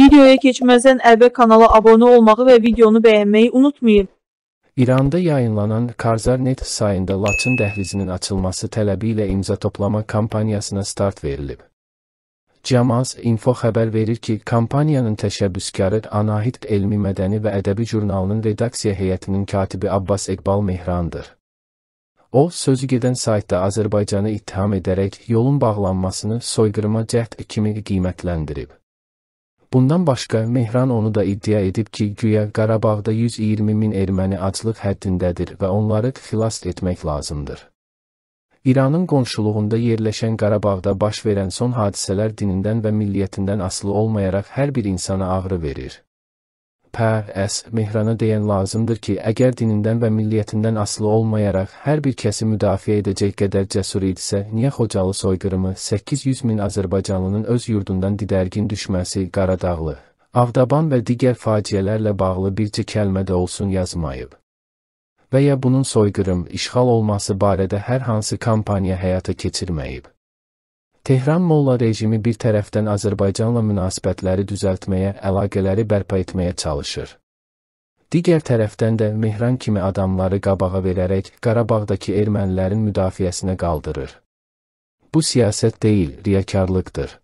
Videoya keçməzdən əvvəl kanala abunə olmağı və videonu bəyənməyi unutmayın. İranda yayınlanan Karzar.net sayında Laçın dəhlizinin açılması tələbi ilə imza toplama kampaniyasına start verilib. Camaz Info xəbər verir ki, kampaniyanın təşəbbüskarı Anahit Elmi Mədəni və Ədəbi jurnalının redaksiya heyətinin katibi Abbas Ekbal Mehrandır. O, sözü gedən saytda Azərbaycanı ittiham edərək yolun bağlanmasını soyqırıma cəhd kimi qiymətləndirib. Bundan başqa Mehran onu da iddia edib ki, güya Qarabağda 120 min erməni aclıq həddindədir və onları xilas etmək lazımdır. İranın qonşuluğunda yerləşən Qarabağda baş verən son hadisələr dinindən və milliyyətindən asılı olmayaraq hər bir insana ağrı verir. P.S. Mehrana deyən lazımdır ki, əgər dinindən və milliyyətindən asılı olmayaraq hər bir kəsi müdafiə edəcək qədər cəsur idisə, niyə Xocalı soyqırımı 800 min Azərbaycanlının öz yurdundan didərgin düşməsi, Qaradağlı, Avdaban və digər faciələrlə bağlı bircə kəlmə də olsun yazmayıb? Və ya bunun soyqırım, işğal olması barədə hər hansı kampaniya həyata keçirməyib? Tehran Molla rejimi bir tərəfdən Azərbaycanla münasibətləri düzəltməyə, əlaqələri bərpa etməyə çalışır. Digər tərəfdən də Mehran kimi adamları qabağa verərək Qarabağdakı ermənilərin müdafiəsinə qaldırır. Bu siyasət deyil, riyakarlıqdır.